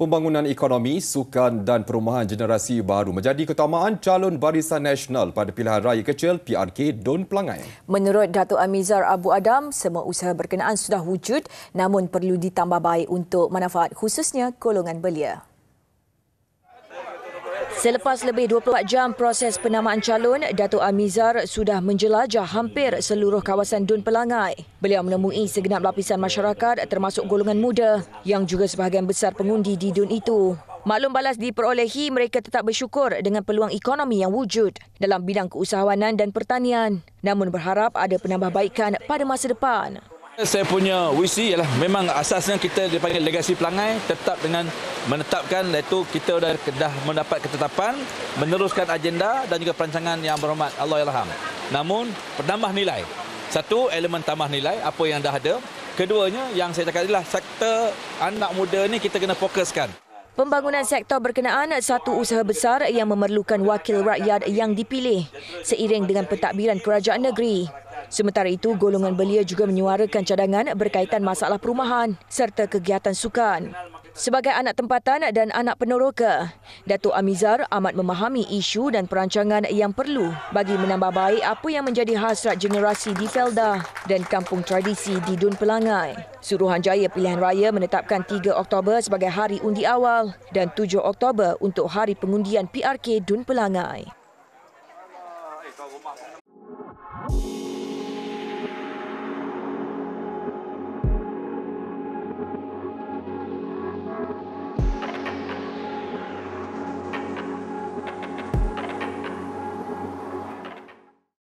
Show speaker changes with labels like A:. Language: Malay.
A: Pembangunan ekonomi, sukan dan perumahan generasi baru menjadi keutamaan calon barisan nasional pada pilihan raya kecil PRK Don Pelangai.
B: Menurut Datuk Amizar Abu Adam, semua usaha berkenaan sudah wujud namun perlu ditambah baik untuk manfaat khususnya golongan belia. Selepas lebih 24 jam proses penamaan calon, Datuk Amizar sudah menjelajah hampir seluruh kawasan Dun Pelangai. Beliau menemui segenap lapisan masyarakat termasuk golongan muda yang juga sebahagian besar pengundi di Dun itu. Maklum balas diperolehi mereka tetap bersyukur dengan peluang ekonomi yang wujud dalam bidang keusahawanan dan pertanian namun berharap ada penambahbaikan pada masa depan
A: saya punya wisi ialah memang asasnya kita dipanggil legasi pelangai tetap dengan menetapkan iaitu kita dah, dah mendapat ketetapan meneruskan agenda dan juga perancangan yang berhormat Allah Ilham. Namun penambah nilai. Satu elemen tambah nilai apa yang dah ada. Keduanya yang saya cakap adalah sektor anak muda ni kita kena fokuskan.
B: Pembangunan sektor berkenaan satu usaha besar yang memerlukan wakil rakyat yang dipilih seiring dengan pentadbiran kerajaan negeri. Sementara itu, golongan belia juga menyuarakan cadangan berkaitan masalah perumahan serta kegiatan sukan. Sebagai anak tempatan dan anak peneroka, Datuk Amizar amat memahami isu dan perancangan yang perlu bagi menambah baik apa yang menjadi hasrat generasi di Felda dan kampung tradisi di Dun Pelangai. Suruhanjaya Pilihan Raya menetapkan 3 Oktober sebagai hari undi awal dan 7 Oktober untuk hari pengundian PRK Dun Pelangai.